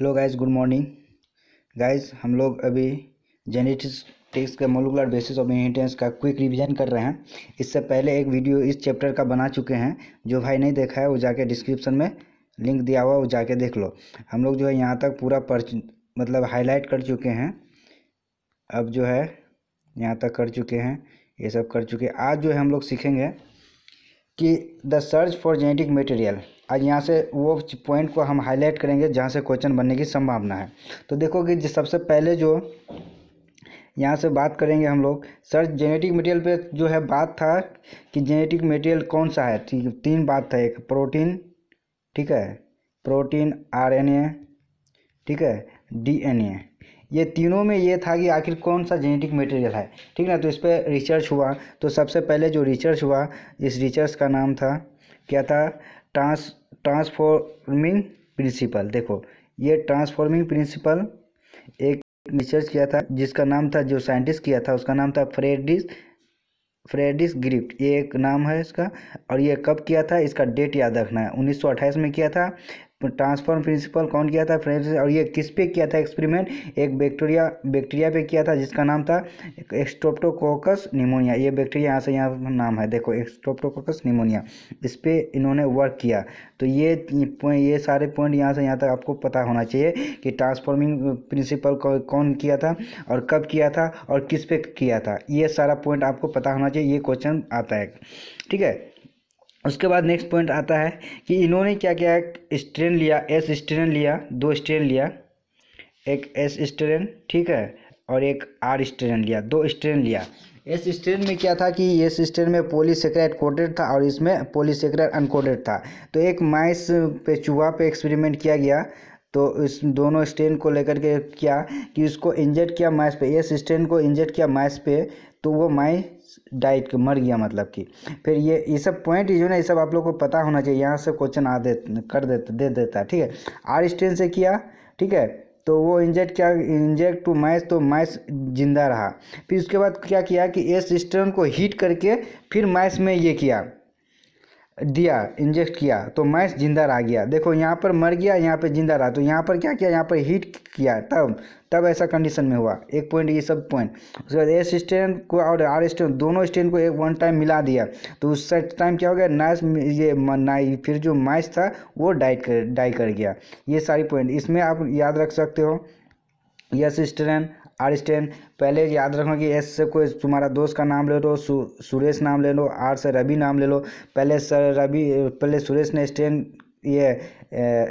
hello guys good morning guys हम लोग अभी जेनेटिक्स टेक्स के मोलिकुलर बेसिस ऑफ इनहेरिटेंस का क्विक रिवीजन कर रहे हैं इससे पहले एक वीडियो इस चैप्टर का बना चुके हैं जो भाई नहीं देखा है वो जाके डिस्क्रिप्शन में लिंक दिया हुआ वो जाके देख लो हम लोग जो है यहाँ तक पूरा मतलब हाईलाइट कर चुके हैं अब जो है यहाँ तक कर चुके हैं ये सब कर चुके हैं आज जो है हम लोग सीखेंगे कि the search for genetic material અહીંયા સે વો પોઈન્ટ કો હમ હાઇલાઇટ કરેંગે જહા સે ક્વેશ્ચન બનને કી સંભાવના હૈ તો દેખો કે જે સબસે પહેલે જો યહાં સે બાત કરેંગે હમ લોગ સર્ચ જિનેટિક મેટીરિયલ પે જો હે બાત થા કે જિનેટિક મેટીરિયલ કોનસા હૈ 3 બાત થા એક પ્રોટીન ઠીક હૈ પ્રોટીન આરએનએ ઠીક હૈ ડીએનએ યે તીનો મે યે થા કે આખિર કોનસા જિનેટિક મેટીરિયલ હૈ ઠીક ના તો ઇસ પે રિસર્ચ হুઆ તો સબસે પહેલે જો રિસર્ચ হুઆ ઇસ રિસર્ચર કા નામ થા કેહતા ટાન્સ ट्रांसफॉर्मिंग प्रिंसिपल देखो ये ट्रांसफॉर्मिंग प्रिंसिपल एक रिसर्च किया था जिसका नाम था जो साइंटिस्ट किया था उसका नाम था फ्रेडिस फ्रेडिस ग्रिफ्ट ये एक नाम है इसका और ये कब किया था इसका डेट याद रखना है 1928 में किया था ट्रांसफॉर्म प्रिंसिपल कौन किया था फ्रेंड्स और ये किस पे किया था एक्सपेरिमेंट एक बैक्टीरिया बैक्टीरिया पे किया था जिसका नाम था एक्स्टोप्टोकोकस निमोनिया ये बैक्टीरिया यहाँ से यहाँ नाम है देखो एक्स्टोप्टोकोकस निमोनिया इस पर इन्होंने वर्क किया तो ये ये सारे पॉइंट यहाँ से यहाँ तक आपको पता होना चाहिए कि ट्रांसफॉर्मिंग प्रिंसिपल कौन किया था और कब किया था और किस पे किया था ये सारा पॉइंट आपको पता होना चाहिए ये क्वेश्चन आता है ठीक है उसके बाद नेक्स्ट पॉइंट आता है कि इन्होंने क्या क्या स्ट्रेन लिया एस स्ट्रेन लिया दो स्ट्रेन लिया एक एस स्ट्रेन ठीक है और एक आर स्ट्रेन लिया दो स्ट्रेन लिया एस स्ट्रेन में क्या था कि एस स्ट्रेन में पोलीसेक्राइड कोटेड था और इसमें पोलीसेक्राइड अनकोटेड था तो एक माइस पे चूहा पे एक्सपेरिमेंट किया गया तो इस दोनों स्टेन को लेकर के क्या कि उसको इंजेक्ट किया माइस पे इस स्टेन को इंजेक्ट किया माइस पे तो वो माइस डाइट मर गया मतलब कि फिर ये ये सब पॉइंट जो ना ये सब आप लोग को पता होना चाहिए यहाँ से क्वेश्चन आ दे कर देता दे देता है ठीक है आर स्टेन से किया ठीक है तो वो इंजेक्ट क्या इंजेक्ट टू माइस तो माइस जिंदा रहा फिर उसके बाद क्या किया कि एस स्टेन को हीट करके फिर माइस में ये किया दिया इंजेक्ट किया तो मैस जिंदा रह गया देखो यहाँ पर मर गया यहाँ पे जिंदा रहा तो यहाँ पर क्या किया यहाँ पर हीट किया तब तब ऐसा कंडीशन में हुआ एक पॉइंट ये सब पॉइंट उसके बाद एस स्टैंड को और आर स्टैंड दोनों स्टैंड को एक वन टाइम मिला दिया तो उस टाइम क्या हो गया नाइस ये नाई फिर जो मैस था वो डाई कर डाई कर गया ये सारी पॉइंट इसमें आप याद रख सकते हो यस स्टैंड आर स्टैंड पहले याद रखना कि एस से कोई तुम्हारा दोस्त का नाम ले लो सु, सुरेश नाम ले लो आर से रवि नाम ले लो पहले सर रवि पहले सुरेश ने स्टैंड ये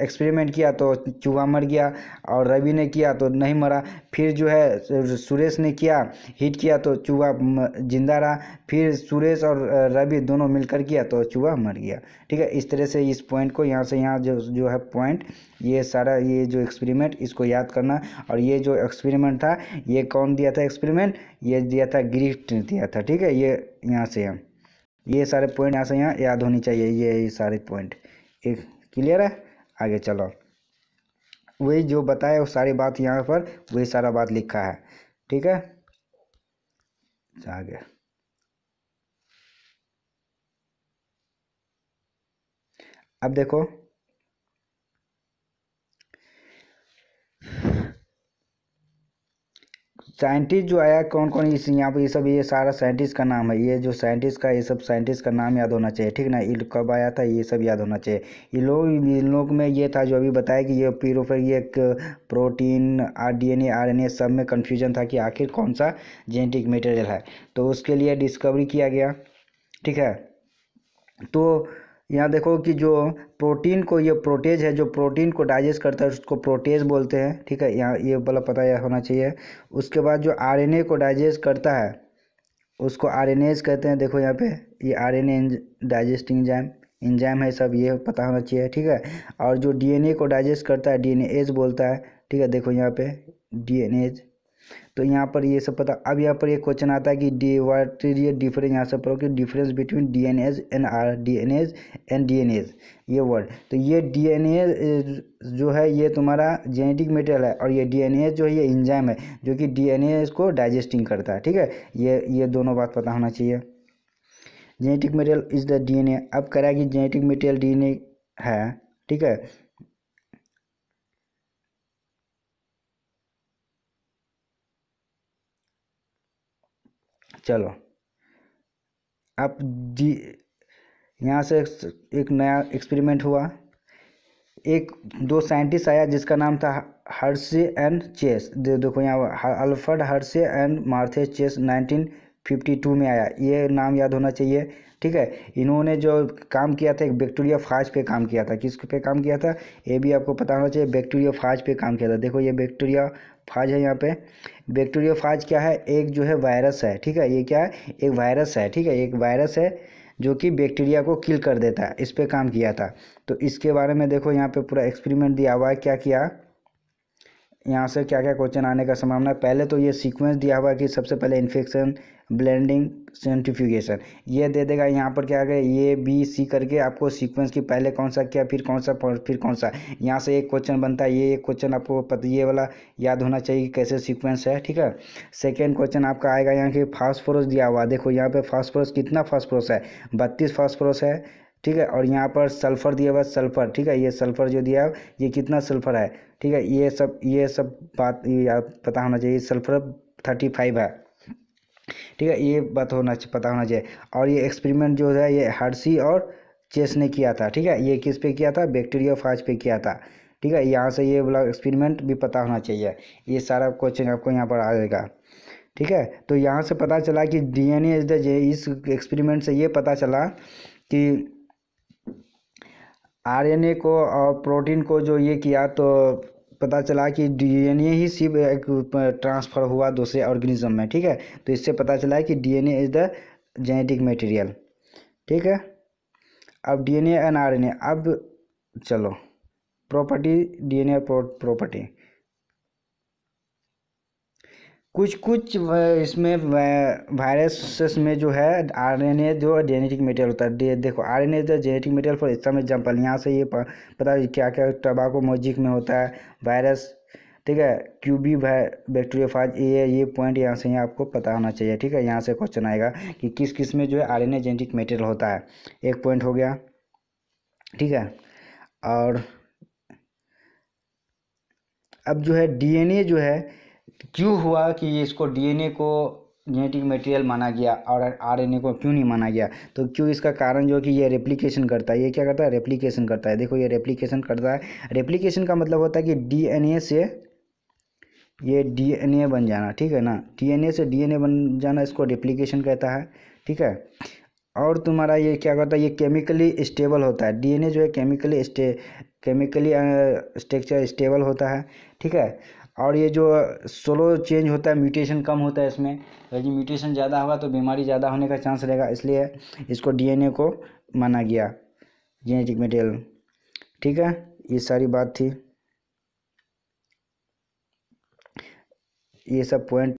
एक्सपेरिमेंट किया तो चूहा मर गया और रवि ने किया तो नहीं मरा फिर जो है सुरेश ने किया हिट किया तो चूहा जिंदा रहा फिर सुरेश और रवि दोनों मिलकर किया तो चूहा मर गया ठीक है इस तरह से इस पॉइंट को यहाँ से यहाँ जो जो है पॉइंट ये सारा ये जो एक्सपेरिमेंट इसको याद करना और ये जो एक्सपेरिमेंट था ये कौन दिया था एक्सपेरिमेंट ये दिया था ग्रिफ्ट दिया था ठीक है ये यहाँ से यहाँ ये सारे पॉइंट यहाँ से यहाँ याद होनी चाहिए ये सारे पॉइंट एक क्लियर है आगे चलो वही जो बताया वो सारी बात यहाँ पर वही सारा बात लिखा है ठीक है अच्छा, आगे अब देखो साइंटिस्ट जो आया कौन कौन इस यहाँ पर ये सब ये सारा साइंटिस्ट का नाम है ये जो साइंटिस्ट का ये सब साइंटिस्ट का नाम याद होना चाहिए ठीक ना ये कब आया था ये सब याद होना चाहिए ये लोग इन लोग में ये था जो अभी बताया कि ये पीरोफर ये एक protein or D N A R N A सब में कन्फ्यूजन था कि आखिर कौन सा जेनेटिक मटेरियल है तो उसके लिए डिस्कवरी किया गया ठीक है तो यहाँ देखो कि जो प्रोटीन को ये प्रोटेज है जो प्रोटीन को डाइजेस्ट करता है उसको प्रोटेज बोलते हैं ठीक है यहाँ ये वाला पता यह होना चाहिए उसके बाद जो आरएनए को डाइजेस्ट करता है उसको आर कहते हैं देखो यहाँ पे ये R N digesting enzyme enzyme है सब ये पता होना चाहिए ठीक है और जो डीएनए को डाइजेस्ट करता है डीएनएज बोलता है ठीक है देखो यहाँ पे डीएनएज तो यहाँ पर ये सब पता अब यहाँ पर ये क्वेश्चन आता है कि डी वाट इज ये डिफरेंस यहाँ से पढ़ो कि difference between DNase and or D DNase and DNase ये वर्ड तो ये डी एन ए जो है ये तुम्हारा जेनेटिक मेटेरियल है और ये डी एन ए जो है ये इंजाइम है जो कि डी एन ए इसको डाइजेस्टिंग करता है ठीक है ये ये दोनों बात पता होना चाहिए genetic material is the D N A अब करा कि genetic material D N A है ठीक है चलो अब जी यहाँ से एक नया एक्सपेरिमेंट हुआ एक दो साइंटिस्ट आया जिसका नाम था हर्से एंड चेस दे, देखो यहाँ Alfred Hershey and Martha Chase nineteen fifty two में आया ये नाम याद होना चाहिए ठीक है इन्होंने जो काम किया था एक बैक्टीरिया फाज पे काम किया था किस पे काम किया था ये भी आपको पता होना चाहिए बैक्टीरिया फाज पे काम किया था देखो ये बैक्टीरिया फाज है यहाँ पे बैक्टीरिया फाज क्या है एक जो है वायरस है ठीक है ये क्या है एक वायरस है ठीक है एक वायरस है जो कि बैक्टीरिया को किल कर देता है इस पर काम किया था तो इसके बारे में देखो यहाँ पे पूरा एक्सपेरिमेंट दिया हुआ है क्या किया यहाँ से क्या क्या क्वेश्चन आने का संभावना है पहले तो ये सीक्वेंस दिया हुआ है कि सबसे पहले इन्फेक्शन ब्लेंडिंग सेंट्रिफिकेशन ये दे देगा यहाँ पर क्या है ए ये बी सी करके आपको सीक्वेंस की पहले कौन सा क्या फिर कौन सा फिर कौन सा यहाँ से एक क्वेश्चन बनता है ये एक क्वेश्चन आपको पता ये वाला याद होना चाहिए कि कैसे सीक्वेंस है ठीक है सेकेंड क्वेश्चन आपका आएगा यहाँ कि फास्फोरस दिया हुआ देखो यहाँ पर फास्फोरस कितना फास्फोरस है बत्तीस फास्फोरस है ठीक है और यहाँ पर सल्फ़र दिया हुआ सल्फ़र ठीक है ये सल्फ़र जो दिया ये कितना सल्फ़र है ठीक है ये सब ये सब बात ये पता होना चाहिए सल्फ़र थर्टी फाइव है ठीक है ये बात होना पता होना चाहिए और ये एक्सपेरिमेंट जो है ये हर्सी और चेस ने किया था ठीक है ये किस पे किया था बैक्टीरिया फाज पे किया था ठीक है यहाँ से ये वाला एक्सपेरिमेंट भी पता होना चाहिए ये सारा क्वेश्चन आपको यहाँ पर आ जाएगा ठीक है तो यहाँ से पता चला कि डी एन ए इस एक्सपेरिमेंट से ये पता चला कि आरएनए को और प्रोटीन को जो ये किया तो पता चला कि डीएनए ही सिर्फ एक ट्रांसफ़र हुआ दूसरे ऑर्गेनिज्म में ठीक है तो इससे पता चला कि DNA is the genetic material ठीक है अब डीएनए एंड आरएनए अब चलो प्रॉपर्टी डीएनए प्रॉपर्टी कुछ कुछ इसमें वायरस में जो है आर एन ए जो जेनेटिक मटेरियल होता है देखो आर एन ए जो जेनेटिक मटेरियल फॉर इसका में एग्जाम्पल यहाँ से ये पता क्या क्या टबाको मोजिक में होता है वायरस ठीक है क्यूबी बैक्टीरियोफाज ये ये पॉइंट यहाँ से यहाँ आपको पता होना चाहिए ठीक है यहाँ से क्वेश्चन आएगा कि किस किस में जो है R N A genetic material होता है एक पॉइंट हो गया ठीक है और अब जो है डी जो है क्यों हुआ कि इसको डीएनए को जेनेटिक मटेरियल माना गया और आरएनए को क्यों नहीं माना गया तो क्यों इसका कारण जो कि ये रेप्लिकेशन करता है ये क्या करता है रेप्लिकेशन करता है देखो ये रेप्लिकेशन करता है रेप्लिकेशन का मतलब होता है कि डीएनए से ये डीएनए बन जाना ठीक है ना डीएनए से डीएनए बन जाना इसको रेप्लिकेशन कहता है ठीक है और तुम्हारा ये क्या करता है ये केमिकली स्टेबल होता है डीएनए जो है chemically stay chemically structure stable होता है ठीक है और ये जो स्लो चेंज होता है म्यूटेशन कम होता है इसमें यदि म्यूटेशन ज़्यादा होगा तो बीमारी ज़्यादा होने का चांस रहेगा इसलिए इसको डीएनए को माना गया जेनेटिक मटेरियल ठीक है ये सारी बात थी ये सब पॉइंट